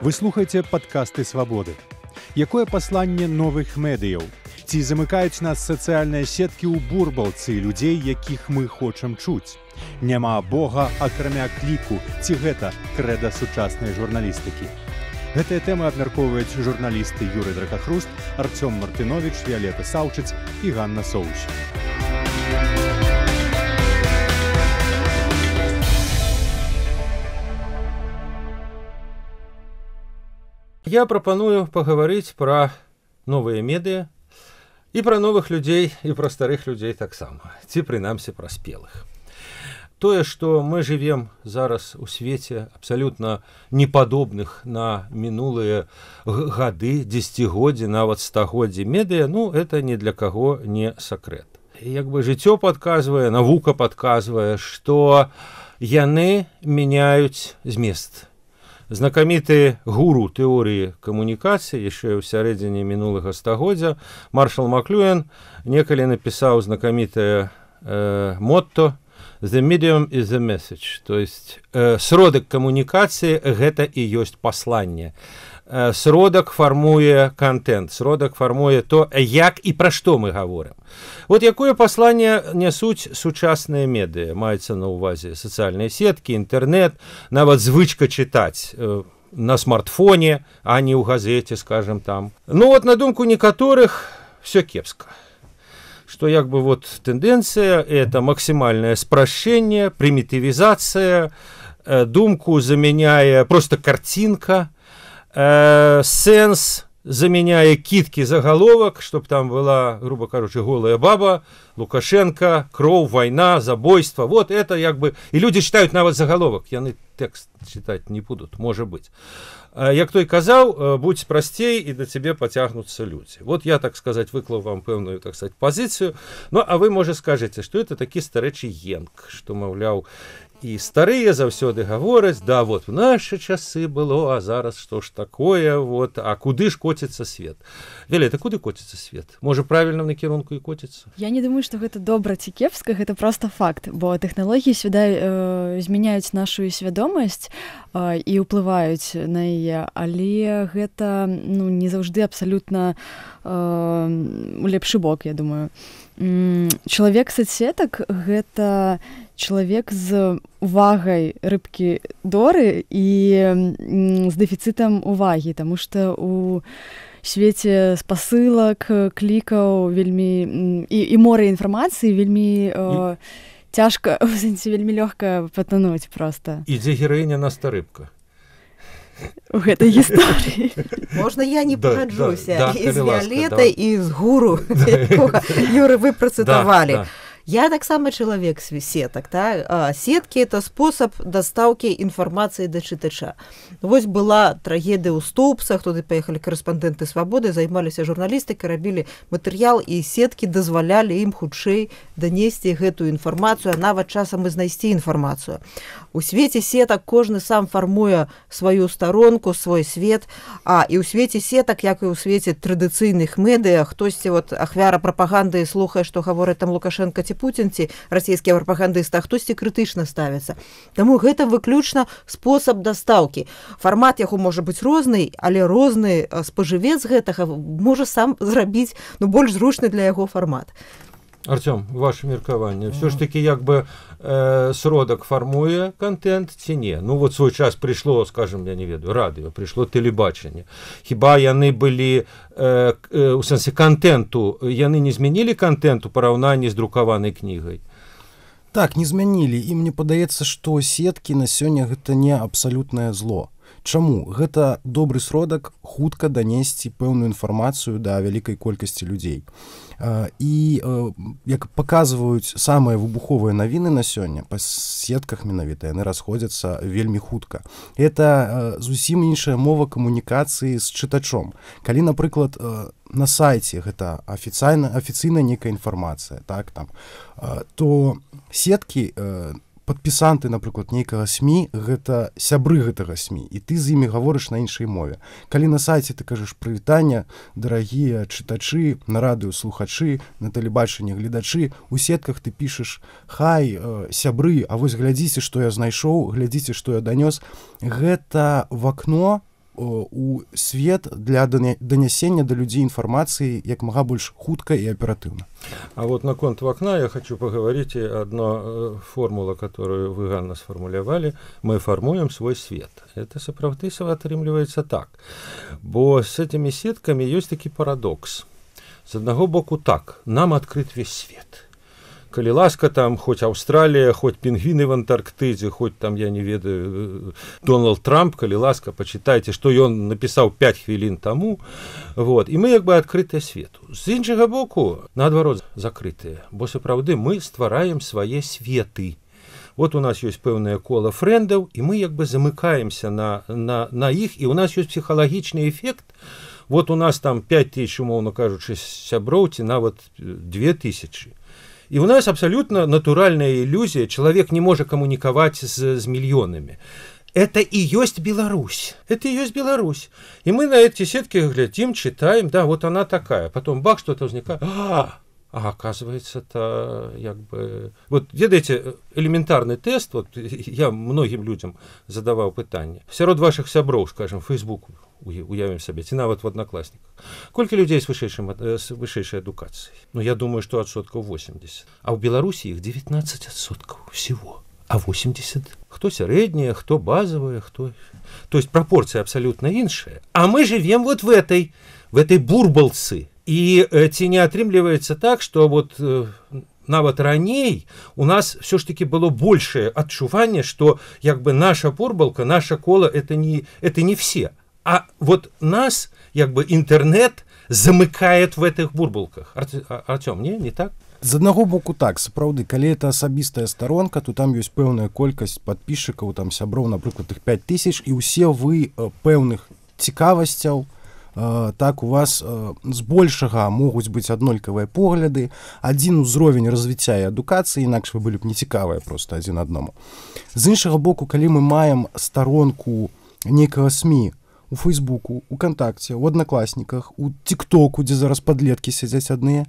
выслухайце падкасты свабоды. Якое пасланне новых медыяў? Ці замыкаюць нас сацыяльныя сеткі ў бурбалцы людзей, якіх мы хочам чуць. Няма Бога акрамя кліку, ці гэта крэда сучаснай журналістыкі. Гэтыя тэмы абмяркоўваюць журналісты Юры Дракахруст, Арцём Мартынович, Вялета Саўчыць і Ганна Соўч. Я прапаную пагаварыць пра новыя медыя і пра новых людзей і пра старых людзей таксама, ці прынамсі пра спелых. Тое, што мы жывем зараз у свеце абсалютна непадобных на мінулыя гады, дзегоддзі, нават стагоддзі медыя, ну это ні для каго не сакрэт. Як бы жыццё падказвае, навука падказвае, што яны мяняюць змест знакаміты гуру тэорыі камунікацыі яшчэ ў сярэдзіне мінулага стагоддзя маршал маклюэн некалі напісаў знакамітае э, мотто the medium is the message то есть э, сродак камунікацыі гэта і ёсць пасланне сродак фармуе контент сродак фармуе то як і пра што мы говорим вот якое пасланне нясуць сучасныя меды маецца на увазе социальныя сетки Інтэрнет нават звычка чытаць на смартфоне а не ў газете скажем там ну вот на думку некаторых все кепска что як бы вот тэндэнцыя это максімальнае спрашэнне прымітывізацыя думку замяняе просто картинка то э, сэнс заменяе кіткі загаловак чтоб там была грубо кажучы голая баба лукашенко кроў вайна забойства вот это як бы і люди читают нават загаловак яны тэкст читать не будут можа быть а, э, як той казаў э, будь прасцей і да цябе поцягнуцца людзі вот я так сказать выклаў вам пэўную так сказать пазіцыю Ну а вы можа скажетце что это такі старэчы генк что маўляў і старыя заўсёды гавораць да вот в нашы часы было а зараз што ж такое вот а куды ж коціцца свет вялі это куды коціцца свет можа правильно на кірунку і коціцца Я не думаю што гэта добра ці кепска гэта просто факт бо тэхналогіі сюда э, змяняюць нашу свядомасць э, і ўплываюць на яе але гэта ну не заўжды абсалютна не Э, лепшы бок я думаю чалавек соцсетак гэта чалавек з увагай рыбкі доры і з дэфіцытам увагі тому что у свеце спасылак клікаў вельмі і, і море інфармацыі вельмі э, цяжка вельмі лёгка патануць проста ідзе героіня на старыбках у гэтай гісторыі можна я не пажуся з вялета і з гуру юры вы працытавалі а Я таксама чалавек с сетак так? сеткі это спосаб дастаўкі інфармацыі да чытача. Вось была трагедыя ў стопсах, туды паехалі карэспандэнты свабоды, займаліся журналістыкі, рабілі матэрыял і сеткі дазвалялі ім хутчэй данесці гэтую інфармацыю, нават часам і знайсці інфармацыю. У свеце сетак кожны сам фармуе сваю старонку, свой свет. А і ў свеце сетак, як і ў свеце традыцыйных медыя, хтосьці ахвяра прапаганды слухае, што гаворыць там лукашенко ці пуцінці расійскія прапагандыста хтосьці крытычна ставіцца Таму гэта выключна спосаб дастаўкі фармат яго можа быць розны але розны спажывец гэтага можа сам зрабіць ну больш зручны для яго фармат а Артём, ваше меркаванне ўсё ж такі як бы э, сродак фармуе контент ці не ну вот свой час прыйшло скажем я не ведаю радыё прыйшло тэлебачанне хіба яны былі э, э, у э, э, сэнсе контенту яны не змянілі контенту параўнанні з друкаванай кнігай так не змянілі і мне падаецца што сеткі на сёння гэта не абсалютнае зло Чаму гэта добры сродак хутка данесці пэўную інфармацыю да вялікай колькасці людзей а і э, як паказваюць самыя выбуховыя навіны на сёння па сетках менавіта яны расходзяцца вельмі хутка это э, зусім іншая мова камунікацыі з чытачом калі напрыклад э, на сайце гэта афіцыйна афіцыйна некая інфармацыя так там то сеткі на падпісанты напрыклад нейкага сМ гэта сябры гэтага сМ і ты з імі гаворыш на іншай мове калі на сайце ты кажаш прывітання дарагія чытачы на радыё слухачы на тэлебачанне гледачы у сетках ты пішаш хай э, сябры А вось глядзіце што я знайшоў глядзіце што я данёс гэта в акно на Э, у свет для донясення да людзей інфармацыі як мага больш хутка і аператыўна А вот наконт в окна я хочу паговорыць одно э, формула которую вы ганна сфармулявалі мы фармуем свой свет это сапраўды сава атрымліваецца так бо с этими сетками ёсць такі парадокс з аднаго боку так нам адкрыт весь свет то калі ласка там хоць Аўстралія хоць пінгвіны в антарктыдзе хоць там я не ведаю э, Донал трамп калі ласка почытайце што ён напісаў 5 хвілін таму вот і мы як бы адкрытыя свету з іншага боку наадварот закрытыя бо сапраўды мы ствараем свае светы вот у нас ёсць пэўнае кола френдаў і мы як бы замыкаемся на на на іх і у нас ёсць псіхалагічны эфект вот у нас там 5 тысяч умоўно кажучы сяброўці нават 2000 э, і у нас абсалютна натуральная ілюзія чалавек не можа камунікаваць з, з мільёнамі это і ёсць Беларусь это ёсць Беларусь і мы на эти сетки глядзім читаем да вот она такая потом бак что-то узнікае а А, оказывается это як бы вот ведаеце элементарны тест вот я многім людям задаваў пытанне сярод ваших сяброў скажем фейсбуку Уявим себе, ці нават у аднакласніках колькі людзей с вышэйшым э, с высшейшей адукацыяй Ну я думаю что адсоткаў 80 а ў беларусі іх 19 адсоткаў всего а 80 Кто сярэдняе кто базовая кто? то есть пропорция абсолютно іншая а мы живем вот в этой в этой бурбалцы и эти не атрымліваецца так что вот в э, нават раней у нас все ж таки было большее отчувание, что как бы наша порбалка наша кола это не это не все А вот нас, як бы інтэрнет замыкае в гэтых бурбулках. Арцём, не, не так. З аднаго боку так сапраўды калі это асабістая старонка то там ёсць пэўная колькасць подписчикаў там сяброў напрыклад их 5000 і усе вы э, пэўных цікавасцяў э, так у вас э, збольшага могуць быць аднолькавыя погляды один узровень развіцця і адукацыі інакш вы былі б не цікавыя просто адзін аднаму з іншага боку калі мы маем старонку некага сМ у фейсбуку укантакце у аднакласніках у тиктоку дзе зараз подлетки сядзяць адныя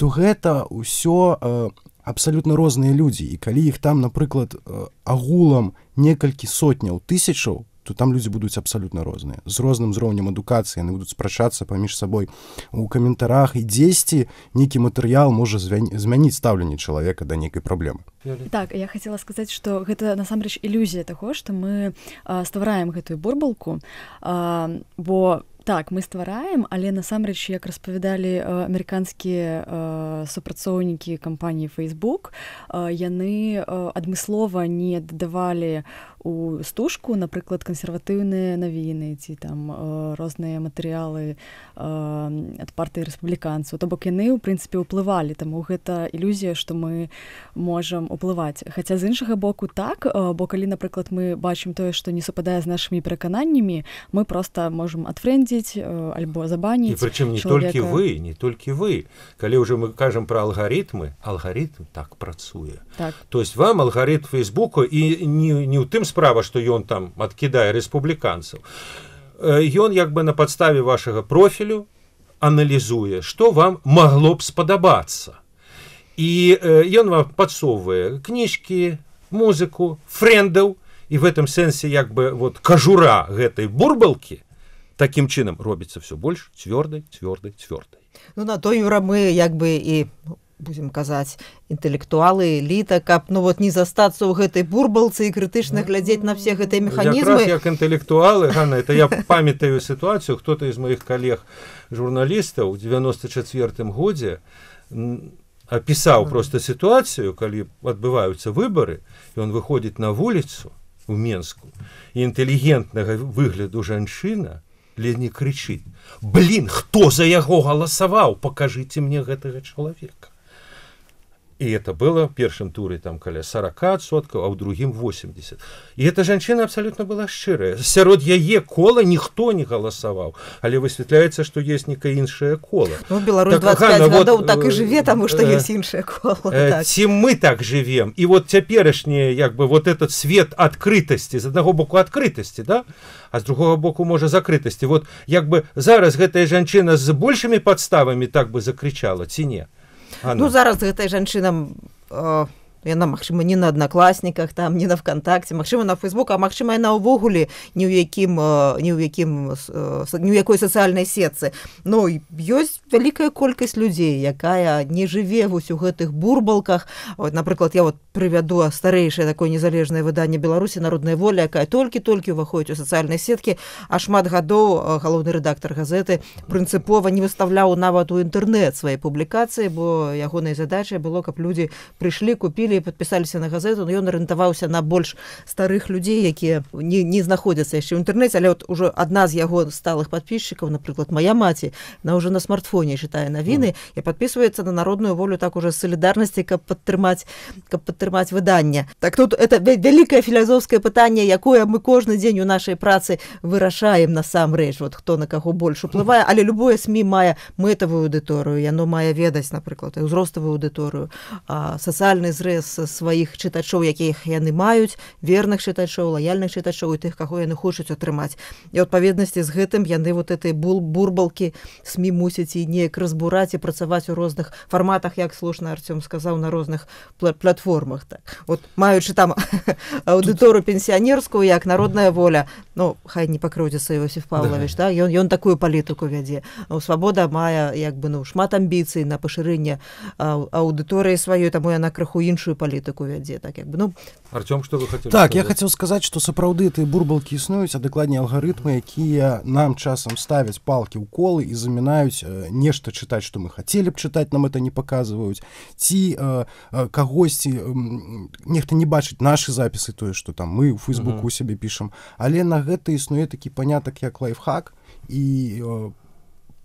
то гэта ўсё э, абсалютна розныя людзі і калі іх там напрыклад э, агулам некалькі сотняў тысячаў то там людзі будуць абсалютна розныя з розным узроўнем адукацыі яны будуць спрачацца паміж сабой у каментарах і дзесьці нейкі матэрыял можа змяніць стаўленне чалавека да нейкай праблемы так я хацела сказаць что гэта насамрэч ілюзія таго што мы ствараем гэтую борбалку бо у Так, мы ствараем але насамрэч як распавядалі амерыканскія супрацоўнікі кампаніі Facebook яны адмыслова не дадавалі у у стужку напрыклад кансерватыўныя навіны ці там э, розныя матэрыялы э, ад партыі рэспубліканцу то бок яны у прынцыпе ўплывалі таму гэта ілюзія што мы можам уплываць хаця з іншага боку так э, бо калі напрыклад мы бачым тое што не супадае з нашымі перакананнямі мы просто можем адфрэндзіць альбо забаніць і прычым не чалавека. толькі вы не толькі вы калі ўжо мы кажам про алгарытмы алгарытм так працуе так. то есть вам алгарит фейсбуку і не не ў тым справа что ён там откидае республіканцаў э, ён як бы на подставе вашага профілю аналізуе что вам могло б спадабацца і э, ён вам подсовывае кніжкі музыку френдаў і в этом сэнсе як бы вот кажура гэтай бурбалки таким чынам робіцца все больш цвёрдай цвёрдай цвёрдай ну на той юра мы як бы і у будем казаць інтэлектуалы эліта каб ну вот не застацца ў гэтай бурбалцы і крытычна ну, глядзець на все гэтыя ну, механізмы як, як інтэлектуалы Ганна, это я памятаю сітуацыю хто-то из моих коллег журналістаў 94 годзе опісаў просто сітуацыю калі адбываюцца выборы он выходзіць на вуліцу у менску і інтэлігентнага выгляду жанчына не крычыць блин хто за яго галасаваў покажыце мне гэтага чалавека і это было першым туры там каля 40 соткаў а ў другім 80 і эта жанчына абсалютна была шчырая сярод яе кола ніхто не галасаваў але высвятляецца што ёсць некае іншае кола ну, беларус так, вот, так і жыве там што э, ёсць іншае кола э, так. ці мы так жывем і вот цяперашнія як бы вот этот свет адкрытасці з аднаго боку адкрытасці да а з другого боку можа закрытасці вот як бы зараз гэтая жанчына з большымі падставамі так бы закрычала ці не а Ну, ну зараз гэтай жанчынам э, яна магчыма не на аднакласніках там не на вконтакте магчыма на фейсбук а магчыма на ўвогуле ні ў якім ні ў якім ні ў якой сацыяльнай сетцы Ну ёсць вялікая колькасць людзей якая не жыве вось у гэтых бурбалках вот напрыклад я вот прывяду старэйшае такое незалежнае выданне беларусі народнай воля якая толькі-толькі ўваходзіць у сацыяльй сеткі а шмат гадоў галоўны рэдактор газеты прынцыпова не выставляў нават у інтэрнэт свае публікацыі бо ягонай задачай было каб людзі прыйшлі купілі людзей подпісаліся на газету ён арыентаваўся на больш старых людзей якія не, не знаходзяцца яшчэ ў інтэрнэце але от ужо адна з яго сталых подписчиков напрыклад моя маці на уже на смартфоне чытае навіны я подписывается на народную волю так уже солідарнасці каб падтрымаць каб падтрымаць выданне так тут это вялікае філязоўскае пытанне якое мы кожны дзень у нашай працы вырашаем насамрэч вот хто на каго больш уплывае але любое сМ мае мэтавую аудыторыю яно мае ведаць напрыклад узроставую аудыторыю сацыяльны зрэ з сваіх чытачоў якіх яны маюць верных чытачоў лояльных чытачоў і тых каго яны хочуць атрымаць і адпаведнасці з гэтым яны вот этой бул бурбалкі смі мусіць і неяк разбураць і працаваць у розных форматах як слушна Арцём сказаў на розных платформах так вот маючы там аўдыторыю пенсіянерскую як народная воля Ну хай не пакрыўдзіцца Іосиф павлович да ён да? ён такую палітыку вядзе ну, свабода мае як бы ну шмат амбіцый на пашырэнне аўдыторыі сваёй таму яна крыху іншую іншую палітыку вядзе так як бы ну Артём что вы так сказать? я хацеў сказаць что сапраўды ты бурбалкі існуюць а дакладней алгарытмы якія нам часам ставяць палки ў колы і замінаюць э, нешта чытаць что мы хацелі б чытаць нам это не показваюць ці э, э кагосьці э, нехта не бачыць нашы запісы тое что там мы у фейсбуку uh -huh. сябе пішам але на гэта існуе такі панятак як лайфхак і по э,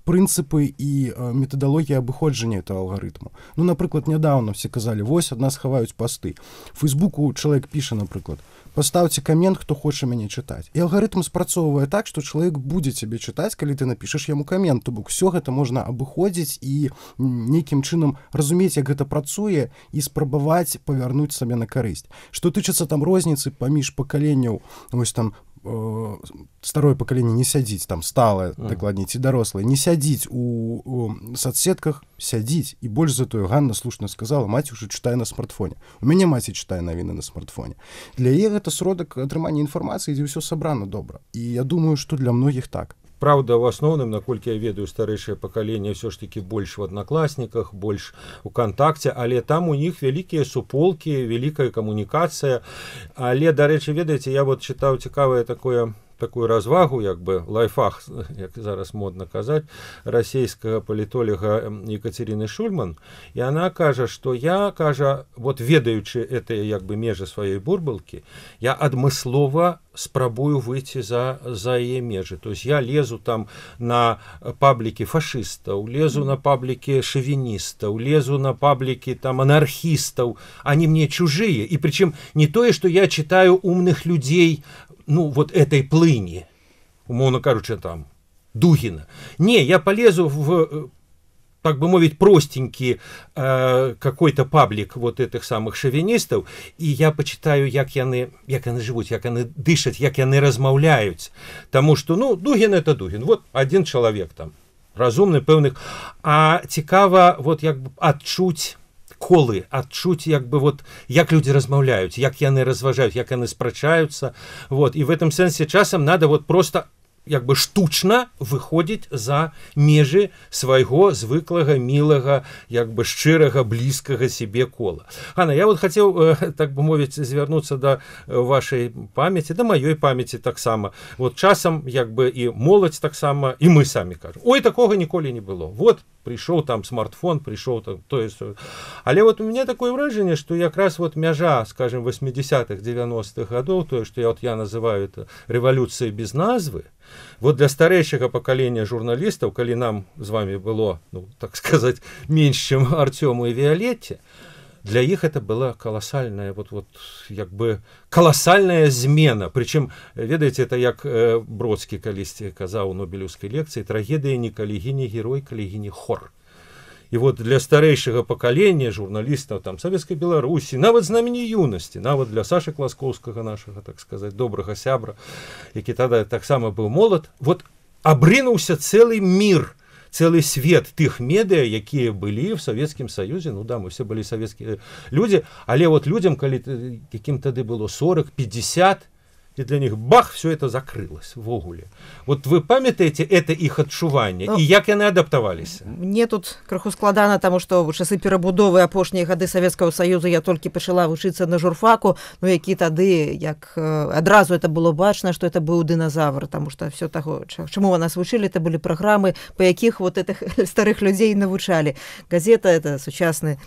прынцыпы і метадалогія абыходжання этого алгарытму ну напрыклад нядаўна все казалі вось ад нас хаваюць пасты фейсбуку чалавек піша напрыклад поставце камен хто хоча мяне чытаць і алгарытм спрацоўвае так што чалавек будзе цябе чытаць калі ты напішаш яму камен то бок все гэта можна абыходзіць і нейкім чынам разумець як гэта працуе і спрабаваць павярнуць сабе на карысць што тычыцца там розніцы паміж пакаленняў вось там по старое поколение не сядить, там, стало, mm. докладнить, и дорослое, не сядить у, у соцсетках, сядить. И больше за то, Ганна слушно сказала, мать уже читай на смартфоне. У меня мать и читает новины на смартфоне. Для ее это сродок отрывания информации, где все собрано добро. И я думаю, что для многих так. Правда, в основном, насколько я ведаю, старейшее поколение все-таки больше в одноклассниках, больше в ВКонтакте, але там у них великие суполки, великая коммуникация. Але, до речи, ведаете, я вот читал интересное такое такую развагу як бы лайфах як зараз модно казаць расійскага палітоліга екатерины шульман і она кажа что я кажа вот ведаючы это як бы межы сваёй бурбалки я адмыслова спрабую выйти за за е межы то есть я лезу там на пабліки фашистаў лезу на пабліки шавіністаў лезу на пабліки там анархістаў они мне чужие і прычым не тое что я читаю умных людей ну вот этой плыни, умовно кажучи, там, Дугина. Не, я полезу в, э, так бы мовить, простенький э, какой-то паблик вот этих самых шовинистов, и я почитаю, как они, как они живут, как они дышат, как они размовляют. Потому что, ну, Дугин это Дугин, вот один человек там, разумный, певных. А цікаво вот как бы отчуть колы адчуць як бы вот як люди размаўляюць як яны разважаюць як яны спрачаюцца вот і в этом сэнсе часам надо вот просто у як бы штучна выходзіць за межы свайго звыклага мілага як бы шчырага блізкага сябе кола Ана я вот хацеў э, так бы мовіць звярнуцца да э, вашай памяці да маёй памяці таксама вот часам як бы і моладзь таксама і мы самі кажу ой такога ніколі не было вот прыйшоў там смартфон прыйшоў там то есть але вот у меня такое ўражанне что якраз вот мяжа скажем 80-х 90-х гадоў тое что я вот я называю это рэвалюцыя без назвы то Вот для старэйшага пакалення журналістаў, калі нам з вамі было ну, так сказаць менш, чым Артёму і Віолетце, для іх это была каласальная вот -вот, як бы каласальная змена. Прычым ведаеце, это як э, Бродскі калісьці казаў у нобелюўскай лекцыі, трагедыя не калігіні герой, калігіні хор і вот для старэйшага пакалення журналістаў там савецкай беларусі нават знамені юнасці нават для саша класкоўскага нашага так сказать добрага сябра які тогда таксама быў молад вот абрынуўся цэлы мир цэлы свет тых медыя якія былі в савецкім саюзе ну да мы все былі савецкія людзі але вот людям калі каким э, тады было 40 50 то і для них бах все это закрылось ввогуле вот вы памятаете это их адчуванне ну, і як яны адаптаваліся мне тут крыху складана тому что у часы перабудовы апошнія гады савецкаго союза я толькі пачала вучыцца на журфаку ну які тады як адразу э, это было бачна что это быў дыназавр тому что все таго чаму вы нас вучылі это былі праграмы по якіх вот этих старых людзей навучалі газета это сучасны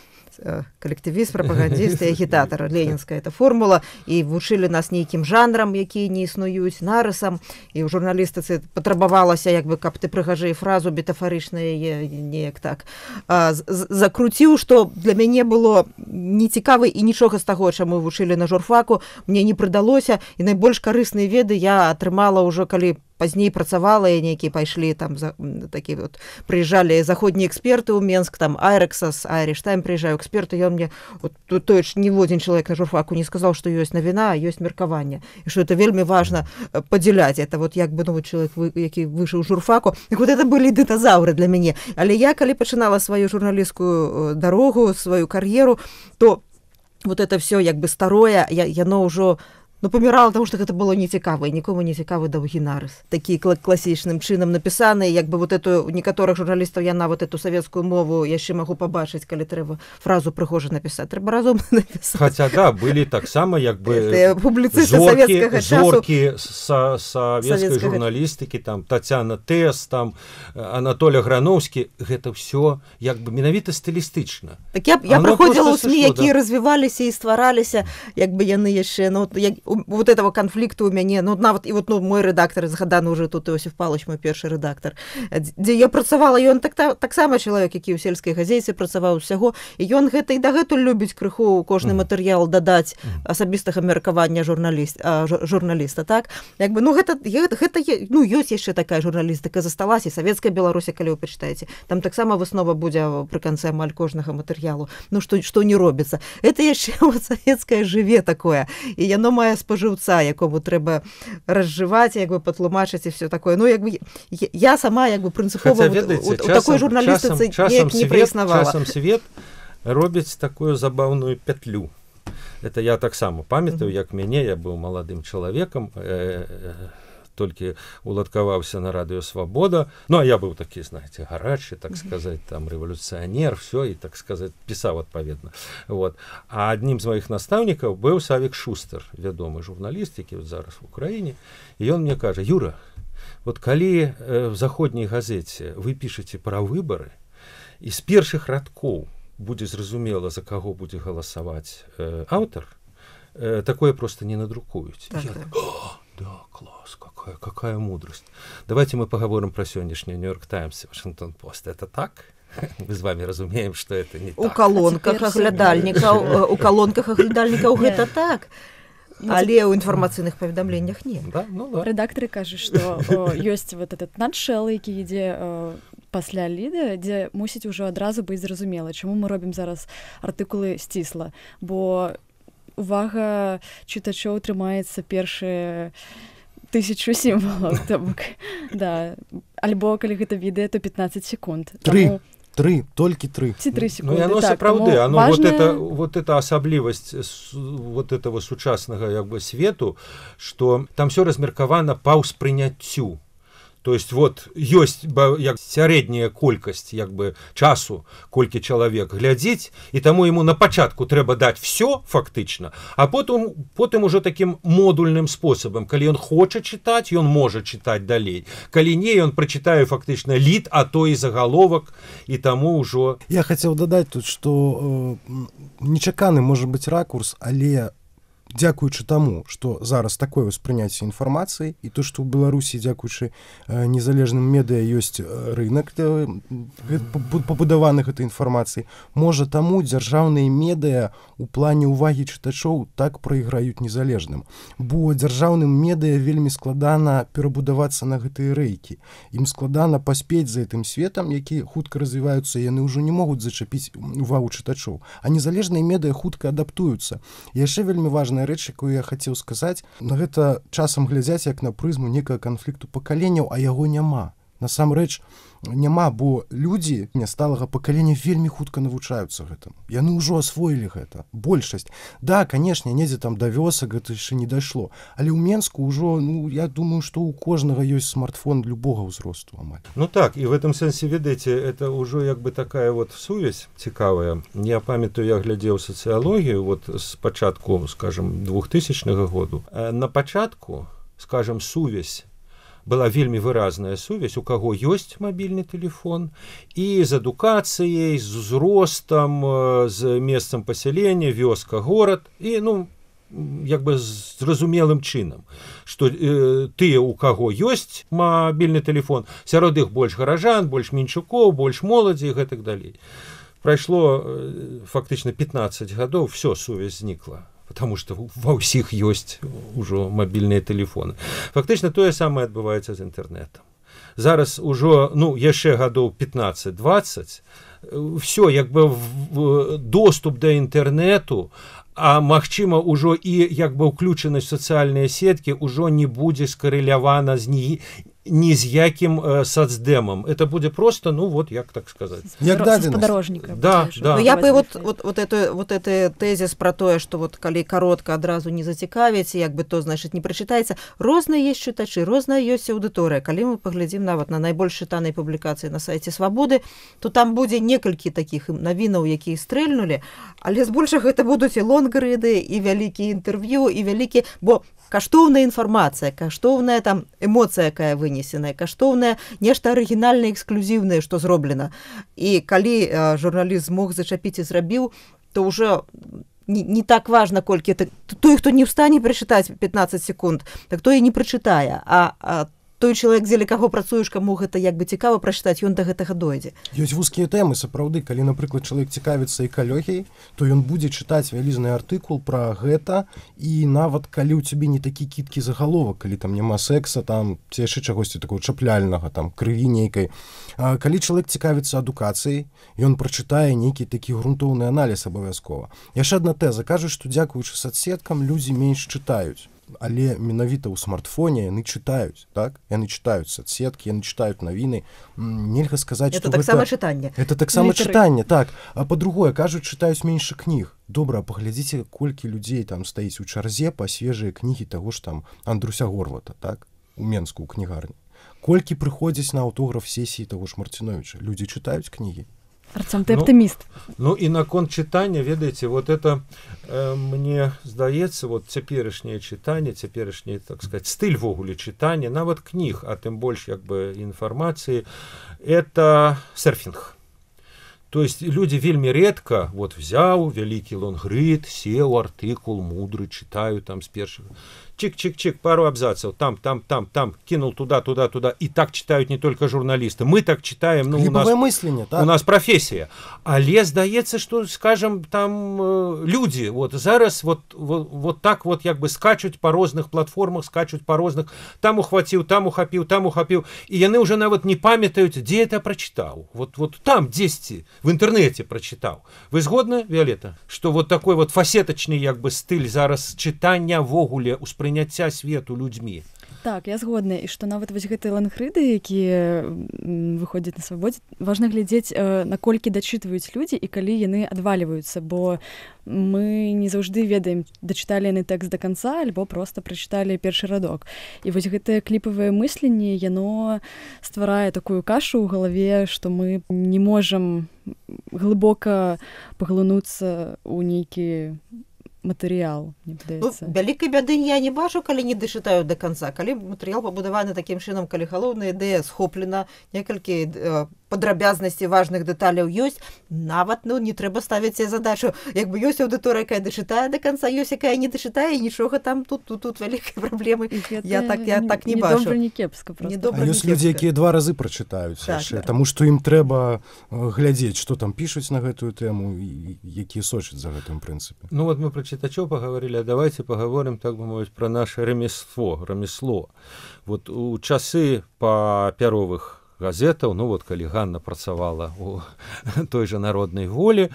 Э, калектывіст прапагандзіст агітатар ленінская эта формула і вучылі нас нейкім жанрам якія не існуюць нарысам і ў журналістыцы патрабавалася як бы каб ты прыгажэй фразу метафарычная неяк так закруціў што для мяне было нецікавы і нічога з таго чаму вучылі на журфаку мне не прыдалося і найбольш карысныя веды я атрымала ўжо калі по пазней працавала я нейкі пайшлі там за такі вот прыязджалі заходні эксперты ў менск там айрексас арештайм прыязджаю эксперты ён мне вот, той ж ніводзін чалавек на журфаку не сказаў што ёсць навіна ёсць меркаванне і что это вельмі важна э, падзяляць это вот як бы новы ну, чалавек вы які выйшаў журфаку так, вот это былі дытазаўры для мяне але я калі пачынала сваю журналістскую э, дарогу сваю кар'еру то вот это все як бы старое я яно ўжо на Ну, памірала таму што гэта было нецікава нікому не цікавы даўгінарыс такі класічным чынам напісаны як бы вот эту некаторых журналістаў я нават эту савецкую мову яшчэ магу пабачыць калі трэба фразу прыгожа напісаць трэба разом хаця да былі таксама як бы э, публіцыкі савецкай журналістыкі там татяна тэс там Анатоля граноўскі гэта ўсё як бы менавіта стылістычна так я, я праходзіла які да? развіваліся і ствараліся як бы яны яшчэ ну як вот этого конфликта у мяне ну нават і вот ну мой рэдактор згаданы уже тут Осиф палач мой першы рэдактор э, дзе я працавала ён так таксама так чалавек які ў сельскай газеце працаваў усяго і ён гэта і дагэтуль любіць крыху кожны матэрыял дадаць асабістага меркавання журналіст журналіста так як бы ну гэта гэта ну ёсць яшчэ такая журналістыка засталася савецкая беларусі калі вы пачытаеце там таксама выснова будзе пры канцы амаль кожнага матэрыялу ну што што не робіцца это яшчэ вот, савецкае жыве такое і яно мае споживця, якому треба розживати, якби потлумачити, все таке. Ну, якби я сама якби принципово Хоча, ведете, у, у, у часом, такої журналістики часом, часом ніяк не проіснувала. Часом світ робить таку забавну петлю. Це я так само пам'ятаю, як мене, я був молодим чоловіком. Е, е, толькі уладкаваўся на радыё свабода ну а я быў такі знаце гарачы так сказать там рэвалюцыянер все і так сказать пісаў адпаведна вот а адным з моихх настаўнікаў быў савік шустер вядомы журналістыкі вот зараз у краіне і ён мне кажа юра вот калі э, в заходняй газеце вы пішаце пра выбары і з першых радкоў будзе зразумела за каго будзе галасаваць э, аўтар э, такое просто не надрукуюць так, я, да. Так. Так, Да, класс, какая, какая мудрость. Давайте мы поговорим про сегодняшний Нью-Йорк Таймс и Вашингтон Пост. Это так? Мы с вами разумеем, что это не у так. Э, у колонках оглядальников, у колонках оглядальников это так. Ну, Але у информационных поведомлениях нет. Да? Ну, да. Редакторы кажут, что есть вот этот надшелл, який где э, пасля ліда дзе мусіць ужо адразу быць зразумела чаму мы робім зараз артыкулы сцісла бо увага чытачоў трымаецца першыя тысячу сімвалаў да. альбо калі гэта відэа то 15 секунд три три толькі три ну, так, сапраўды важная... вот это вот это асаблівасць вот этого сучаснага як бы свету что там все размеркавана паўспрыняццю то То есть вот ёсць як сярэдняя колькасць як бы часу колькі чалавек глядзіць і таму ему на пачатку трэба даць все фактычна а потым потым уже таким модульным спосабам калі ён хоча чытаць ён можа чытаць далей калі не ён прачытаю фактычна літ а то і заголовак і таму ўжо я хацеў дадаць тут что э, нечаканы может быть ракурс але у дзякуючы таму что зараз такое ўспрыняцце інфармацыі і то что ў беларусі дзякуючы э, незалежным медыя ёсць э, рынок э, пабудаваных этой інфармацыі можа таму дзяржаўныя медыя у плане увагі чытачоў так прайграюць незалежным бо дзяржаўным медыя вельмі складана перабудавацца на гэтыя рэйкі ім складана паспець за гэтым светом які хутка развіваюцца яны ўжо не могуць зачапіць увагу чытачоў а незалежныя медыя хутка адаптуюцца яшчэ вельмі важная рэч якую я хацеў сказаць на гэта часам глядзяць як на прызму некага канфлікту пакаленняў а яго няма насамрэч няма бо людзі нясталага пакалення вельмі хутка навучаюцца гэтым яны ўжо асвоілі гэта большасць да канешне недзе там да вёсак гэта яшчэ не дайшло але ў менску ўжо ну я думаю што ў кожнага ёсць смартфон любога ўзросту амаль ну так і в этом сэнсе ведаеце это ўжо як бы такая вот сувязь цікавая не памятаю я глядзеў сацыялогію вот з пачатку скажем двухтысячнага году э, на пачатку скажем сувязь была вельмі выразная сувязь у каго ёсць мабільны телефон і з адукацыяй з узростам э, з месцам пасялення вёска горад і ну як бы зразумелым чынам что э, тыя у каго ёсць мабільны телефон сярод іх больш гаражан больш мінчукоў больш моладзі гэтак далей прайшло э, фактычна 15 гадоў все сувязь знікла потому что ва ўсіх ёсць ўжо мабільныя телефоны фактычна тое самае адбываецца з інтэрнетом зараз ужо ну яшчэ гадоў 15-20 э, все як бы доступ да інтэрнету а Мачыма ўжо і як бы ўключанасць сацыяльныя сеткі ўжо не будзе скарэлявана з ні ни з якім э, сацдемам это будет просто ну вот як так сказать дорожника да, да. Ну, я бы вот вот вот это вот это тезис про тое что вот калі коротко адразу не зацікавіць як бы то значит не прочитается розныя есть чытачы розная ёсць аўдыторыя калі мы паглядзім нават на найбольш чытанай публікацыі на сайте свабоды то там будзе некалькі таких навінаў якія стрельнули але збольшага это будуць і лонгрыды і вялікія інтэрв'ю і вялікі бо каштоўная інфармацыя каштоўная там эмоцыя якая выне вынесенае каштоўнае нешта арыгінальна эксклюзіўнае што зроблена і калі э, журналіст мог зачапіць і зрабіў то ўжо там Не, не так важно колькі это той хто не ў стане прачытаць 15 секунд так то і не прачытае а, а той чалавек дзеля каго працуеш каму гэта як бы цікава прачытаць ён до гэтага дойдзе ёсць вузкія тэмы сапраўды калі напрыклад чалавек цікавіцца экалогій то ён будзе чытаць вялізны артыкул про гэта і нават калі у цябе не такі кіткі загаловак калі там няма секса там ці яшчэ чагосьці такого чапляльнага там крыві нейкай калі чалавек цікавіцца адукацыяй ён прачытае нейкі такі грунтоўны аналіз абавязкова яшчэ адна теза кажуць што дзякуючы соцсеткам людзі менш чытаюць але менавіта ў смартфоне яны чытаюць так яны чытаюць соцсеткі яны чытаюць навіны нельга сказаць это таксама гэта... чытанне это таксама чытанне так а па-другое кажуць чытаюць менш кніг добра паглядзіце колькі людзей там стаіць у чарзе па свежыя кнігі таго ж там андруся горвата так у менску кнігарню колькі прыходзіць на аўтограф сесіі таго ж марціновича людзі чытаюць кнігі Арцем, ты аптыміст ну, ну і наконт чытання ведаеце вот это э, мне здаецца вот цяперашняе чытанне цяперашні так сказать стыльвогуле чытання нават кніг а тым больш як бы інфармацыі это серфінг То есть люди вельмі редко вот взяў вялікі лонгрыд, сел артикул мудры читаю там з першага. Чик-чик-чик, пару абзацев там там там там кинул туда туда туда и так читают не только журналисты Мы так читаем ну, у нас, мысленне так? у нас прафесія. Але здаецца, што скажем там э, людзі вот зараз вот, вот, вот так вот как бы скачут по разных платформах, скачут по разных там ухватил там ухапіў, там ухапіў і яны ўжо вот не памятаюць, где это прочитал Вот, вот там дзесьці в интернете прочитал. Вы згодны, Виолетта, что вот такой вот фасеточный як бы стыль зараз читания в огуле, восприятия свету людьми, так я згодна і што нават вось гэтыя ланхрыды якія выходзяць на свабодзе важна глядзець э, наколькі дачытваюць людзі і калі яны адваліваюцца бо мы не заўжды ведаем дачыталі яны тэкст да канца альбо просто прачыталі першы радок і вось гэтае кліпавыя мысленні яно стварае такую кашу ў галаве што мы не можам глыбока паглынуцца ў нейкі у матэрыял вялікай бяды я не бачу калі не дачытаю до конца калі матэрыял пабудаваны такім чынам калі галоўная ідэя схоплена некалькі по э, падрабязнасці важных дэталяў ёсць нават ну не трэба ставіць себе задачу як бы ёсць аўдыторыя якая дачытае да канца ёсць якая не дачытае нічога там тут тут тут вялікай праблемы Гэта, я так я так не, не бачу не кепска не добра, не людзі якія два разы прачытаюць так, так. таму што ім трэба э, глядзець что там пішуць на гэтую тэму які сочаць за гэтым прынцыпе Ну вот мы пра чытачо паговорілі давайте паговорым так бы мовіць пра наше рамесство рамесло вот у часы папяровых газетаў ну вот калі Ганна працавала у той же народнай волі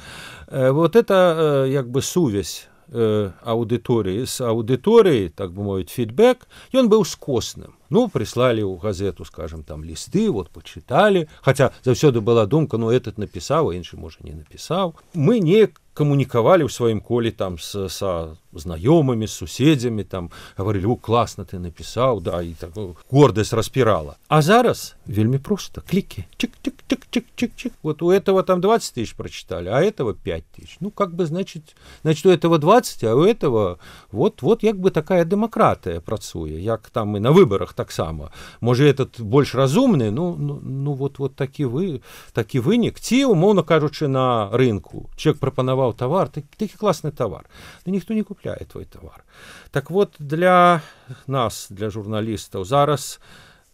э, вот это э, як бы сувязь э, аўдыторыі з аўдыторыі так бы мовіць фідбэк ён быў скосным Ну, прислали у газету, скажем, там лісты, вот почитали. Хаця заўсёды была думка, ну этот напісаў, іншы можа не напісаў. Мы не камунікавалі ў сваім коле там са знаёмымі, з суседзямі, там гаварылі у класна ты напісаў, да і так ну, гордасць распірала. А зараз вельмі проста клікі чик-чик-чик-чик-чик. Вот у этого там 20 тысяч прочитали, а этого 5 тысяч. Ну, как бы, значит, значит, у этого 20, а у этого вот, вот, как бы такая демократия працуя, как там и на выборах, таксама можа этот больш разумны ну ну, ну вот вот такі вы такі вынік ці умоўно кажучы на рынку чек прапанаваў товар так, такі класны товар да ніхто не купляе твой товар так вот для нас для журналістаў зараз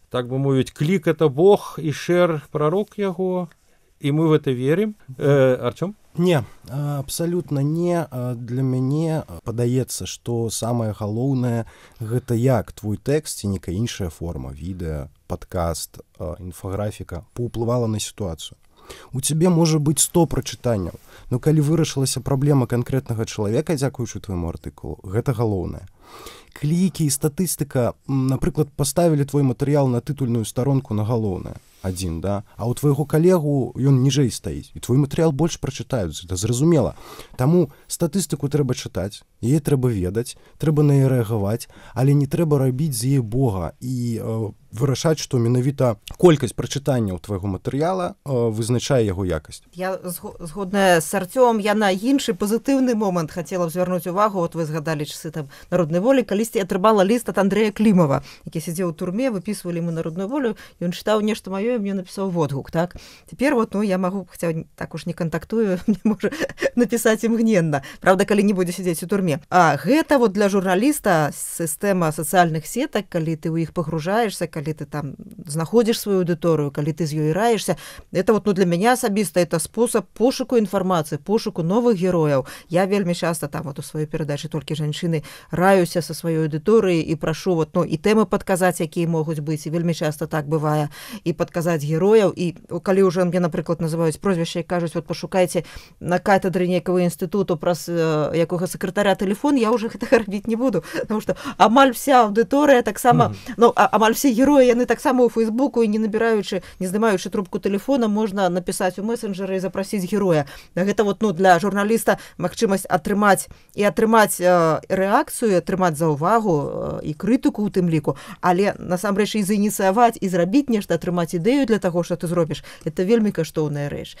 так бы мовіць клік это бог і шэр прарок яго і мы в это верым э, Артём Не, абсалютна не для мяне падаецца, што самае галоўнае гэта як твой тэкст і некая іншая форма відэа, падкаст, інфаграфіка паўплывала на сітуацыю. У цябе можа быць 100 прачытанняў. Ну калі вырашылася праблема канкрэтнага чалавека, дзякуючы твайму артыкулу, гэта галоўнае клікі і статыстыка напрыклад паставілі твой матэрыял на тытульную старонку на галоўнае адзін да а у твайго калегу ён ніжэй стаіць і твой матэрыял больш прачытаюць да зразумела таму статыстыку трэба чытаць яе трэба ведаць трэба на рэагаваць але не трэба рабіць з яе бога і э, вырашаць што менавіта колькасць прачытанняў твайго матэрыяла э, вызначае яго якасць я згодная з арцём я на іншы пазітыўны момант хацела б звярнуць увагу от вы згадалі часы там народны волі калісьці атрымала ліст от Андрея Клімова які сядзеў у турме выпісвалі ему народную волю ён чытаў нешта маё мне напісаў водгук так цяпер вот ну я магу хаця також не кантактую напісаць імгненна Праўда калі не будзе сядзець у турме А гэта вот для журналіста сістэма сацыяльных сетак калі ты ў іх пагружаешься калі ты там знаходзіш сваю аўдыторыю калі ты з ёй раешься это вот ну для мяне асабіста это спосаб пошуку інфармацыі пошуку новых герояў я вельмі часто там вот у сваёй перадачы толькі жанчыны раю спыняюся со сваёй аўдыторыяй і прашу вот ну і тэмы падказаць якія могуць быць і вельмі часта так бывае і падказаць герояў і калі ўжо я напрыклад называюць прозвішча кажуць вот пашукайце на катедры некага інстытуту праз э, якога сакратаря телефон я уже гэта рабіць не буду потому что амаль вся аўдыторыя таксама mm -hmm. ну а, амаль все героі яны таксама у фейсбуку і не набіраючы не здымаючы трубку телефона можна напісаць у мессенджеры і запрасіць героя гэта вот ну для журналіста магчымасць атрымаць і атрымаць э, рэакцыю атрымаць за ўвагу э, і крытыку у тым ліку але насамрэч і заініцыяваць і зрабіць нешта атрымаць ідэю для того что ты зробіш это вельмі каштоўная рэч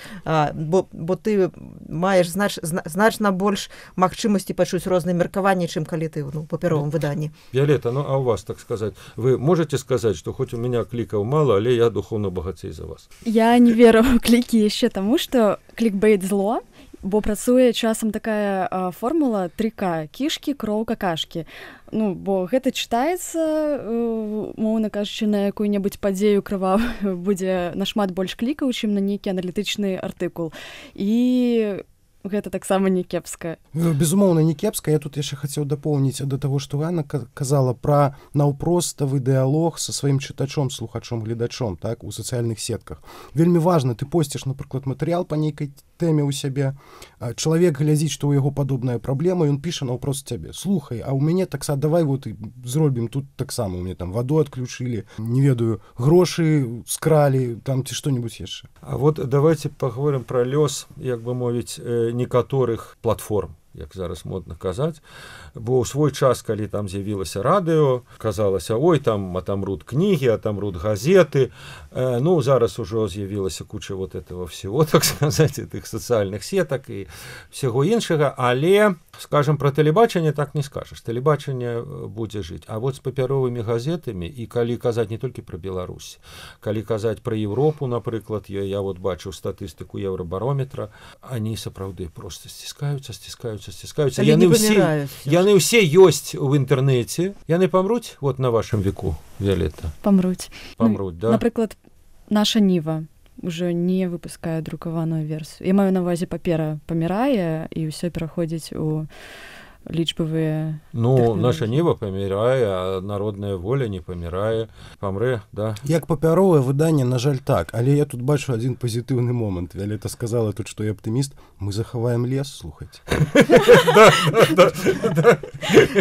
бо бо ты маеш знач значна больш магчымасці пачуць розныя меркаванні чым калі ты ну, папяровым выданні Ялета Ну а у вас так сказать вы можете сказаць что хоць у меня клікаў мало але я духовно багацей за вас я не веру клікі еще тому что клікбейт зло а бо працуе часам такая формула трика кішки кроў какашки ну бо гэта читаецца э, моўна кажучы на якую-небудзь падзею крываў будзе нашмат больш клікаў чым на нейкі аналітычны артыкул і у гэта таксама не кепска ну, безумоўна не кепска я тут яшчэ хацеў дапоўніць да таго што Ана казала пра наўпроставы дыалог со сваім чытачом слухачом гледачом так у сацыяльных сетках вельмі важна ты посціш напрыклад матэрыял па нейкай тэме ў сябе чалавек глядзіць што ў яго падобная праблема ён піша наўпрост цябе слухай а ў мяне такса давай вот і зробім тут таксама мне там ваду адключылі не ведаю грошы скралі там ці што-нибудь яшчэ А вот давайте паговорым пра лёс як бы мовіць э некаторых платформ як зараз модна казаць бо ў свой час калі там з'явілася радыё казалася ой там атамрут кнігі атамрут газеты Э, ну зараз ужо з'явілася куча вот этого всего так сказать этих социальных сетак и всего іншага але скажем про тэлебачанне так не скажешь тэлебачанне э, будзе жить а вот с папяровыми газетами и калі казать не только про беларусь калі казать про европу напрыклад я я вот бачу статыстыку евробарометра они сапраўды просто сціскаются сціскаются сціскаются яны яны все ёсць в інтэрнэце яны памруць вот на вашем веку у Вялета памруць памруць ну, да? напрыклад наша ніва уже не выпускае друкаваную версію я маю на увазе папера памірае і ўсё пераходзіць у лічбавыя ну наша ніва памірае народная воля не памірае памрэ да як папяровае выданне на жаль так але я тут бачу адзін пазітыўны момант вялета сказала тут што я аптыміст у мы захаваем лес слухаць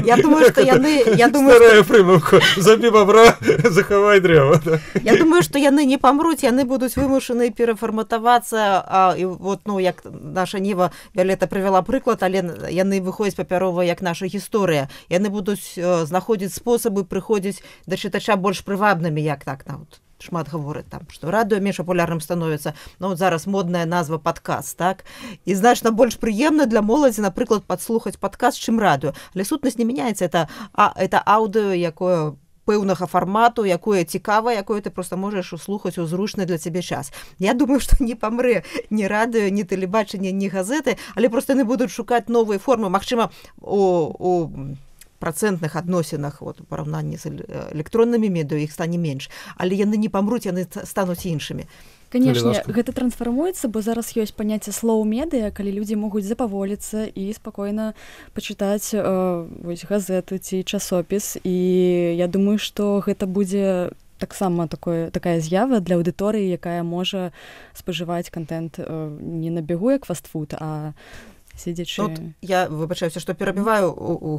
я думаю что яны я думаю прымку забі бабра захавай дрэва я думаю что яны не памруць яны будуць вымушаны перафарматавацца і вот ну як наша ніва вялета прывяла прыклад але яны выходзяць папярова як наша гісторыя яны будуць знаходзіць э, спосабы прыходзіць да чытача больш прывабнымі як так на тут шмат гаворыць там што радыё менш апулярным становіцца ну вот зараз модная назва падказ так і значна больш прыемна для моладзі напрыклад падслухаць падказ чым радыё але сутнасць не мяняецца это а это аўдыо якое по пэўнага фармату якое цікава якое ты просто можаш услухаць у зручны для цябе час Я думаю что не памрэ не радыё не тэлебачанне не газеты але просто не будуць шукаць новыя формы Мачыма у у у процентных адносінах от параўнанні з э, электроннымі медыа іх стане менш але яны не памруць яны стануць іншымі конечно гэта трансфармуецца бо зараз ёсць паняцце слоў медыа калі людзі могуць запаволіцца і спакойна пачытаць э, газету ці часопіс і я думаю что гэта будзе таксама такое такая з'ява для аўдыторыі якая можа спажываць контент э, не набегу як фастфуд а на сидячы вот ну, я выбачаюся что перабіваю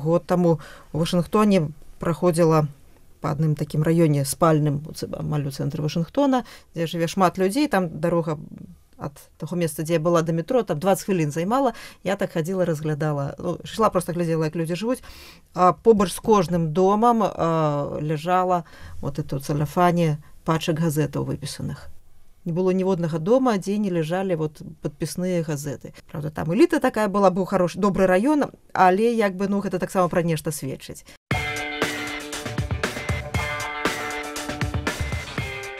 год таму у вашингтоне праходзіла по адным такім раёне спальным малю цэнтр вашингтона дзе жыве шмат людзей там дарога ад таго месца дзе была да метро там 20 хвілін займала я так хадзіла разглядала ну, шла просто глядзела як людзі жывуць побач з кожным домам а, ляжала вот эту цаляфане пачак газетаў выпісаных не было ніводнага дома дзе не ляжалі вот подпісныя газеты Праўда там эліта такая была быў хорош добры раён але як бы ну гэта таксама пра нешта сведчыць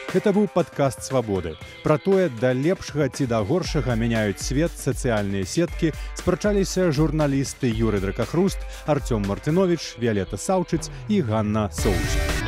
Гэта быў падкаст свабоды. Пра тое, да лепшага ці да горшага мяняюць свет сацыяльныя сеткі, спрачаліся журналісты Юры Дракахруст, Арцём Мартынович, Віолета Саўчыць і Ганна Соуч.